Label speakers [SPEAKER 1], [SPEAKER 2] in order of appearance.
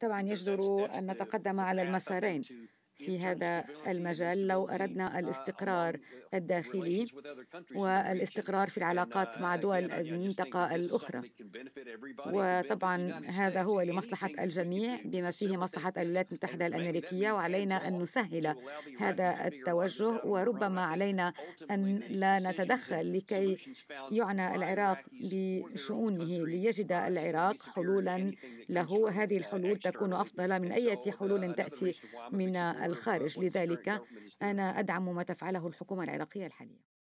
[SPEAKER 1] طبعا يجدر أن نتقدم على المسارين في هذا المجال لو أردنا الاستقرار الداخلي والاستقرار في العلاقات مع دول المنطقة الأخرى وطبعا هذا هو لمصلحة الجميع بما فيه مصلحة الولايات المتحدة الأمريكية وعلينا أن نسهل هذا التوجه وربما علينا أن لا نتدخل لكي يعنى العراق بشؤونه ليجد العراق حلولا له هذه الحلول تكون أفضل من أي حلول تأتي من الخارج لذلك أنا أدعم ما تفعله الحكومة العراقية الحالية